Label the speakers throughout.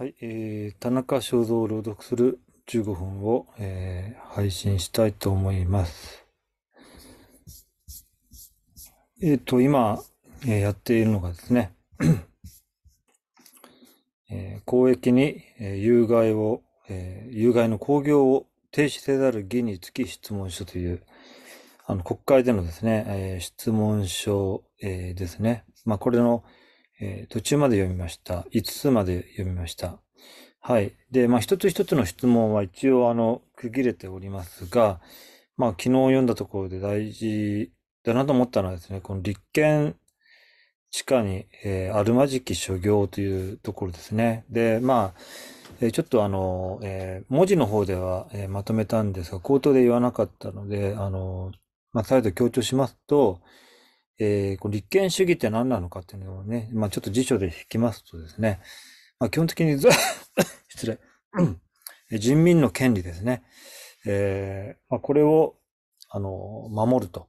Speaker 1: はい、えー、田中正造を朗読する15分を、えー、配信したいと思います。えっ、ー、と、今、えー、やっているのがですね、えー、公益に、えー、有害を、えー、有害の興行を停止せざる義につき質問書という、あの、国会でのですね、えー、質問書、えー、ですね。まあ、これの、えー、途中まで読みました。5つまで読みました。はい。で、まあ、一つ一つの質問は一応、あの、区切れておりますが、まあ、昨日読んだところで大事だなと思ったのはですね、この立憲地下に、えー、あるまじき所業というところですね。で、まあ、えー、ちょっとあの、えー、文字の方では、えまとめたんですが、口頭で言わなかったので、あの、まあ、再度強調しますと、えー、こ立憲主義って何なのかっていうのをね、まあ、ちょっと辞書で引きますとですね、まあ、基本的に 失礼、人民の権利ですね、えーまあ、これをあの守ると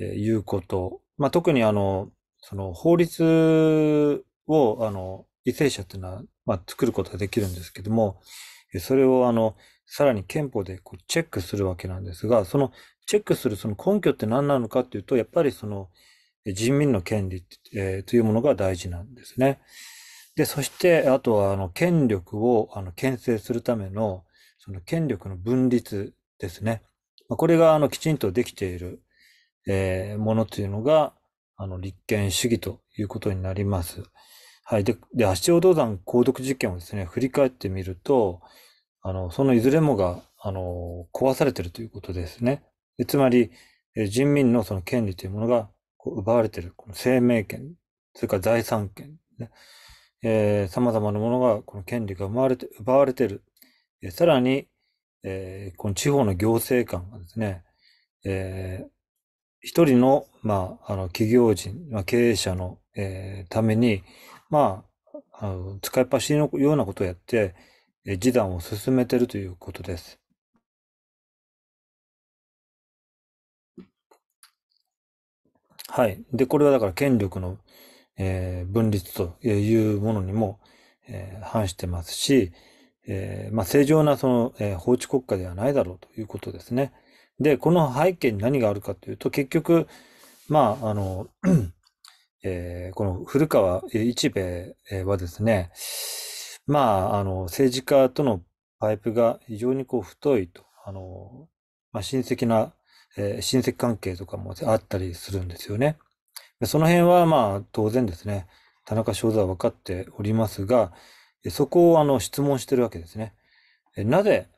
Speaker 1: いうこと、まあ、特にあのその法律をあの為政者っていうのは、まあ、作ることができるんですけども、それをあのさらに憲法でこうチェックするわけなんですが、そのチェックするその根拠って何なのかっていうと、やっぱりその人民の権利、えー、というものが大事なんですね。で、そして、あとは、あの、権力を、あの、牽制するための、その権力の分立ですね。まあ、これが、あの、きちんとできている、えー、ものというのが、あの、立憲主義ということになります。はい。で、で、足尾道山公読事件をですね、振り返ってみると、あの、そのいずれもが、あの、壊されてるということですね。つまり、人民のその権利というものが奪われている、この生命権、それから財産権、ね、えー、様々なものが、この権利が奪われて、奪われている。えー、さらに、えー、この地方の行政官がですね、えー、一人の、まあ、あの、企業人、まあ、経営者の、えー、ために、まあ、あの使いっ走りのようなことをやって、示談を進めているということです。はい。で、これはだから権力の、えー、分立というものにも、えー、反してますし、えー、まあ、正常なその、え法治国家ではないだろうということですね。で、この背景に何があるかというと、結局、まあ、あの、えこの古川一兵衛はですね、まあ、あの、政治家とのパイプが非常にこう太いと、あの、まあ、親戚な、えー、親戚関係とかもあったりするんですよね。その辺はまあ当然ですね、田中正座は分かっておりますが、そこをあの質問してるわけですね。なぜ、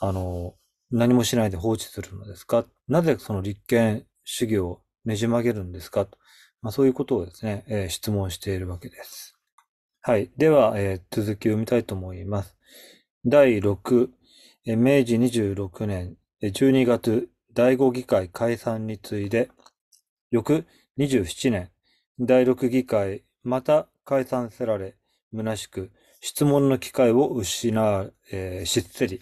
Speaker 1: あの、何もしないで放置するのですかなぜその立憲主義をねじ曲げるんですかと、まあ、そういうことをですね、えー、質問しているわけです。はい。では、えー続きを見たいと思います。第6、えー明治26年12月、第5議会解散に次いで、翌27年、第6議会、また解散せられ、虚しく、質問の機会を失う、えーせり。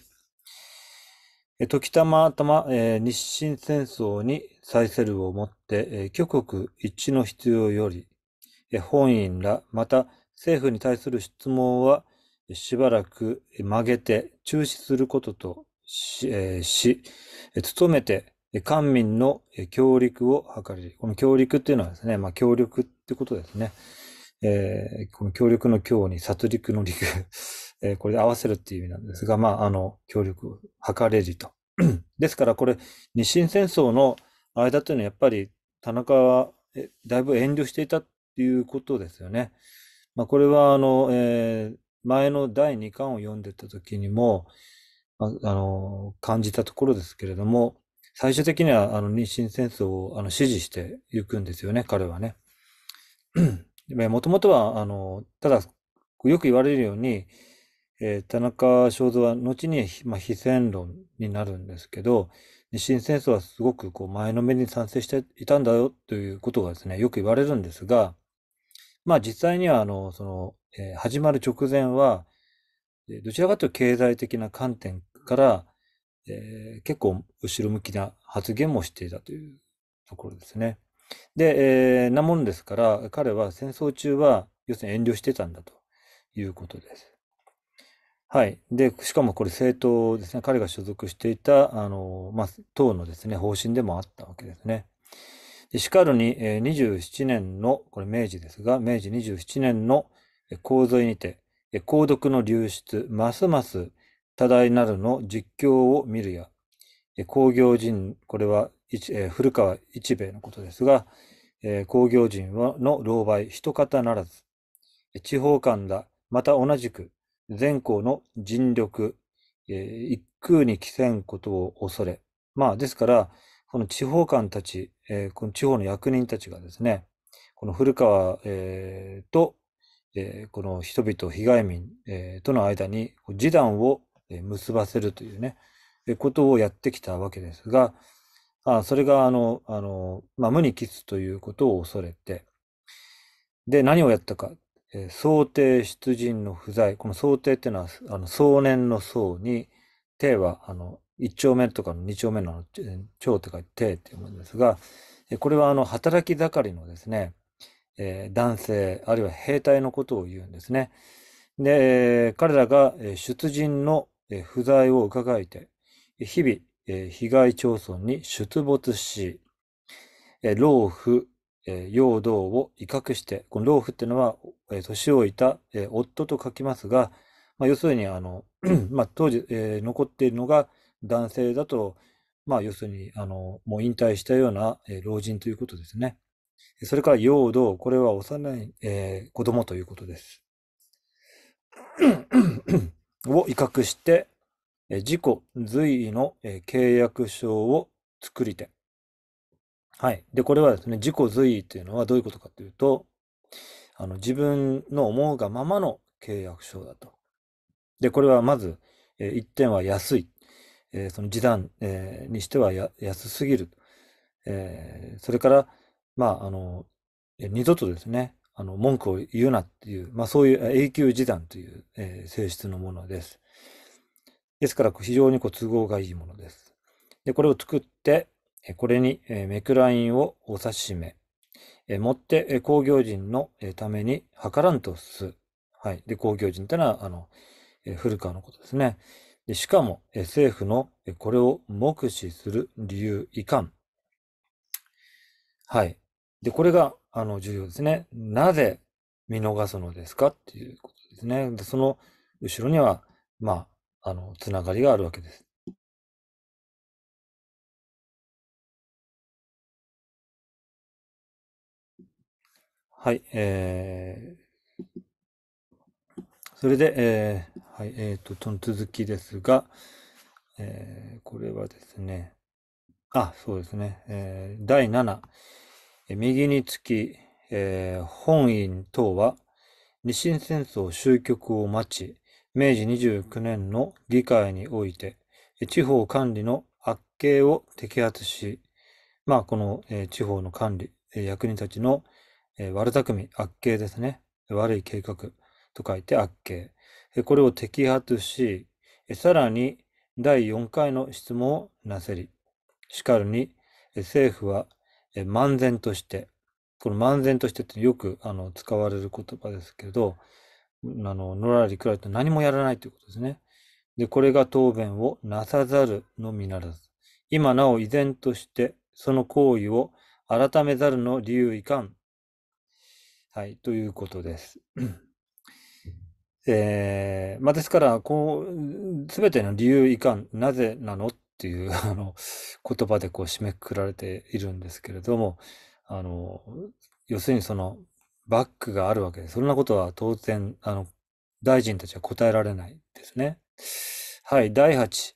Speaker 1: 時たまたま、えー日清戦争に再せるをもって、えー挙国一致の必要より、えー本院ら、また政府に対する質問はしばらく曲げて中止することとし、えー、し努めて官民の協力を図り、この協力っていうのはですね、まあ協力ってことですね。えー、この協力の協に殺戮の陸、えー、これで合わせるっていう意味なんですが、まあ、あの、協力を図れると。ですからこれ、日清戦争の間というのはやっぱり田中はえ、だいぶ遠慮していたっていうことですよね。まあ、これはあの、えー、前の第2巻を読んでた時にも、あ、あの感じたところですけれども、最終的にはあの日清戦争をあの支持していくんですよね、彼はね。もともとはあの、ただ、よく言われるように、えー、田中正造は後に、まあ、非戦論になるんですけど、日清戦争はすごくこう前のめりに賛成していたんだよということがですね、よく言われるんですが、まあ実際には、あの、その、えー、始まる直前は、どちらかというと経済的な観点から、えー、結構後ろ向きな発言もしていたというところですね。で、えー、なもんですから、彼は戦争中は、要するに遠慮してたんだということです。はい。で、しかもこれ政党ですね、彼が所属していた、あの、まあ、党のですね、方針でもあったわけですね。しかるに、えー、27年の、これ明治ですが、明治27年の洪水にて、鉱毒の流出、ますます多大なるの実況を見るや、工業人、これは、えー、古川一兵衛のことですが、えー、工業人の老媒、一方ならず、地方間だ、また同じく、全校の尽力、えー、一空に帰せんことを恐れ。まあ、ですから、この地方官たち、えー、この地方の役人たちがですね、この古川、えー、と、えー、この人々、被害民、えー、との間に示談を結ばせるというね、ことをやってきたわけですが、あそれがあの、あの、まあ、無に喫すということを恐れて、で、何をやったか、えー、想定出陣の不在、この想定っていうのは、あの、壮年の層に、帝は、あの、一丁目とかの二丁目の長とか書いて、いうものですが、これはあの、働き盛りのですね、えー、男性、あるいは兵隊のことを言うんですね。で、彼らが出陣の不在を伺いて、日々、被害町村に出没し、老婦、陽道を威嚇して、この老婦っていうのは、年老いた夫と書きますが、まあ、要するに、あの、まあ、当時、えー、残っているのが、男性だと、まあ、要するに、あの、もう引退したような、え老人ということですね。それから、養道、これは幼い、えー、子供ということです。を威嚇して、え自己随意の、え契約書を作りて。はい。で、これはですね、自己随意というのはどういうことかというと、あの自分の思うがままの契約書だと。で、これはまず、えー、1点は安い。えー、その示談、えー、にしては安すぎる。えー、それから、まあ、あの、二度とですね、あの、文句を言うなっていう、まあ、そういう永久示談という、えー、性質のものです。ですから、非常にこう都合がいいものです。で、これを作って、これに、えー、めくらいをお指しめ、えー、って、工業人の、ために計らんとす。はい。で、工業人というのは、あの、えー、古川のことですね。でしかも政府のこれを目視する理由いかん。はい。で、これがあの重要ですね。なぜ見逃すのですかっていうことですね。でその後ろには、まあ、あの、つながりがあるわけです。はい、えそれで、えー、はい、えっ、ー、と、その続きですが、えー、これはですね、あ、そうですね、えー、第7、右につき、えー、本院等は、日清戦争終局を待ち、明治29年の議会において、地方管理の悪形を摘発し、まあ、この、えー、地方の管理、役人たちの、えー、悪巧み、悪形ですね、悪い計画、と書いて悪刑。これを摘発し、さらに第4回の質問をなせり。しかるに、政府は漫然として、この漫然としてってよくあの使われる言葉ですけど、あの、のらりくらりと何もやらないということですね。で、これが答弁をなさざるのみならず、今なお依然としてその行為を改めざるの理由いかん。はい、ということです。えー、まあ、ですから、こう、すべての理由いかん、なぜなのっていう、あの、言葉でこう締めくくられているんですけれども、あの、要するにその、バックがあるわけで、そんなことは当然、あの、大臣たちは答えられないですね。はい、第8。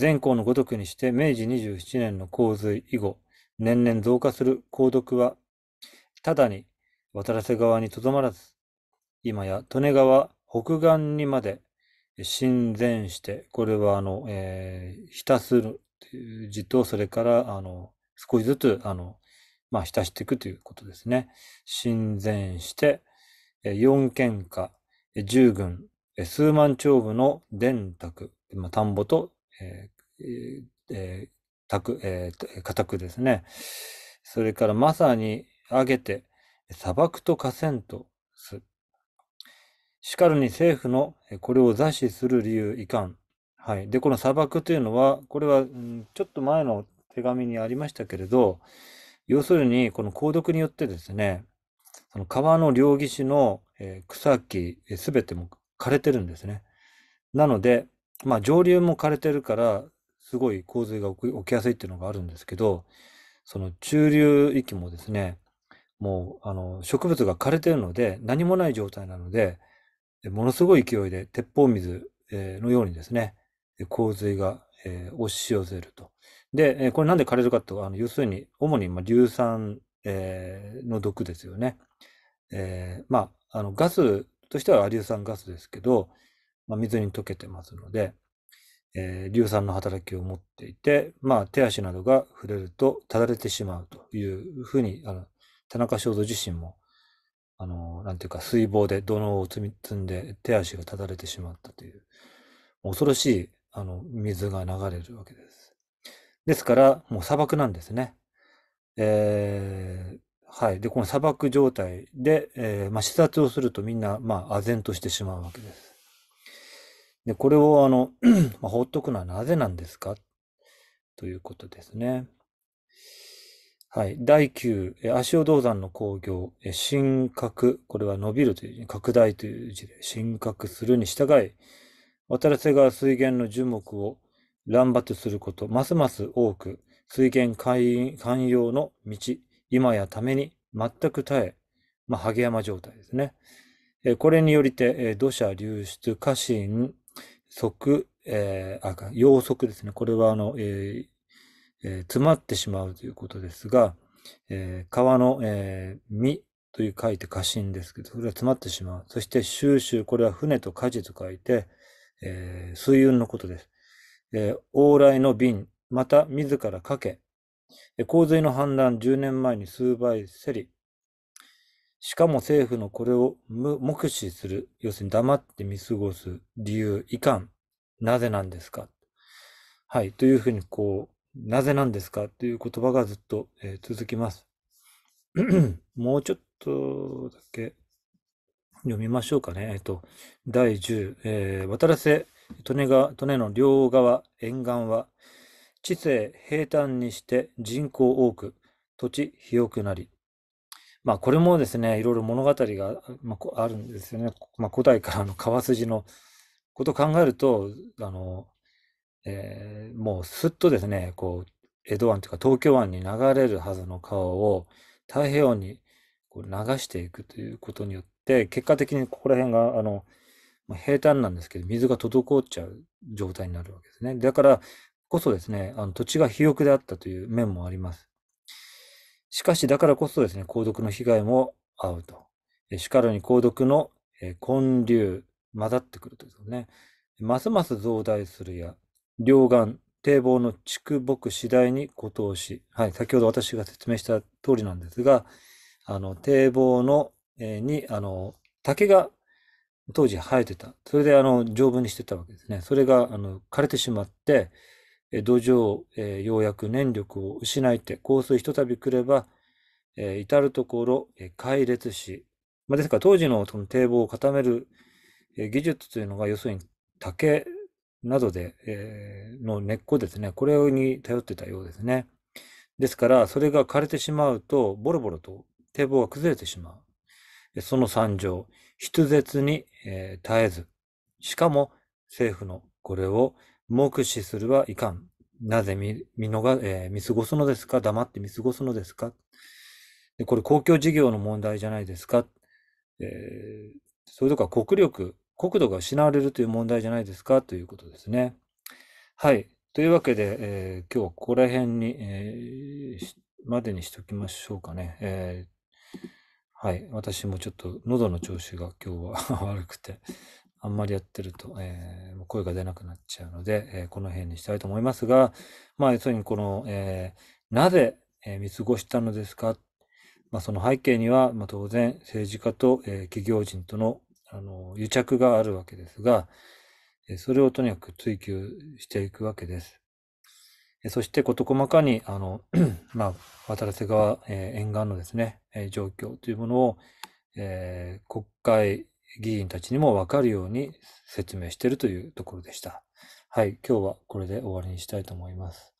Speaker 1: 前項のごとくにして、明治27年の洪水以後、年々増加する鉱毒は、ただに渡瀬川にとどまらず、今や利根川北岸にまで親善して、これはあの、えー、浸するという字と、それからあの少しずつあの、まあ、浸していくということですね。親善して、四県下、十軍、数万丁部の電卓、まあ、田んぼと、えーえー宅、えー、家宅ですね。それからまさに上げて、砂漠と河川とす。しかるに政府のこれを座視する理由いかん。はい。で、この砂漠というのは、これは、ちょっと前の手紙にありましたけれど、要するに、この鉱毒によってですね、その川の両岸の草木すべても枯れてるんですね。なので、まあ上流も枯れてるから、すごい洪水が起きやすいっていうのがあるんですけど、その中流域もですね、もうあの植物が枯れてるので、何もない状態なので、ものすごい勢いで鉄砲水のようにですね、洪水が押し寄せると。で、これなんで枯れるかと、あの要するに、主に硫酸の毒ですよね。えー、まあ、あのガスとしては硫酸ガスですけど、まあ、水に溶けてますので、えー、硫酸の働きを持っていて、まあ、手足などが触れるとただれてしまうというふうにあの田中正造自身もあの、なんていうか、水棒で土のうを積み積んで手足がただれてしまったという、恐ろしい、あの、水が流れるわけです。ですから、もう砂漠なんですね。えー、はい。で、この砂漠状態で、えー、まあ、視察をするとみんな、まあ、唖然としてしまうわけです。で、これを、あの、まあ、放っとくのはなぜなんですかということですね。はい。第9、足尾銅山の工業、進格、これは伸びるという拡大という字で、進格するに従い、渡瀬川水源の樹木を乱伐すること、ますます多く、水源寛容の道、今やために全く耐え、まあ、ハ山状態ですね。これによりて、土砂流出、過信、即、えー、あ、要速ですね。これは、あの、えー、えー、詰まってしまうということですが、えー、川の、えー、実という書いて過信ですけど、それは詰まってしまう。そして収集、これは船と事と書いて、えー、水運のことです。えー、往来の便、また自らかけ、えー、洪水の氾濫10年前に数倍せり、しかも政府のこれを目視する、要するに黙って見過ごす理由、いかん、なぜなんですか。はい、というふうにこう、なぜなんですかという言葉がずっと、えー、続きます。もうちょっとだけ読みましょうかね。えっ、と、第10、えー、渡らせ、利根利根の両側、沿岸は、地勢平坦にして人口多く、土地広くなり。まあ、これもですね、いろいろ物語が、まあ、あるんですよね。まあ、古代からの川筋のことを考えると、あの、えー、もうすっとですね、こう、江戸湾というか東京湾に流れるはずの川を太平洋にこう流していくということによって、結果的にここら辺が、あの、まあ、平坦なんですけど、水が滞っちゃう状態になるわけですね。だからこそですね、あの土地が肥沃であったという面もあります。しかし、だからこそですね、鉱毒の被害も合うと。しかるに鉱毒の、え混流、混ざってくるとですね、ますます増大するや、両岸、堤防の筑木次第に固投し、はい、先ほど私が説明した通りなんですが、あの、堤防の、えー、に、あの、竹が当時生えてた。それで、あの、丈夫にしてたわけですね。それが、あの、枯れてしまって、え土壌、えー、ようやく燃力を失いて、洪水ひとたび来れば、えー、至るところ、えー、壊裂し、まあ、ですから当時のその堤防を固める、え技術というのが、要するに竹などで、えー、の根っこですね、これに頼ってたようですね。ですから、それが枯れてしまうと、ボロボロと堤防が崩れてしまう。その惨状、筆舌に、えー、耐えず、しかも政府のこれを目視するはいかん。なぜ見見逃、えー、見過ごすのですか黙って見過ごすのですかでこれ公共事業の問題じゃないですか、えー、それとか国力国土が失われるという問題じゃないですかということですね。はい。というわけで、えー、今日はここら辺に、えー、までにしときましょうかね。えー、はい。私もちょっと喉の調子が今日は 悪くて、あんまりやってると、えー、声が出なくなっちゃうので、えー、この辺にしたいと思いますが、まあ、要するにこの、えー、なぜ、え見過ごしたのですかまあ、その背景には、まあ、当然政治家と、えー、企業人とのあの、癒着があるわけですが、それをとにかく追求していくわけです。そして事細かに、あの、まあ、渡良瀬川、えー、沿岸のですね、えー、状況というものを、えー、国会議員たちにもわかるように説明しているというところでした。はい、今日はこれで終わりにしたいと思います。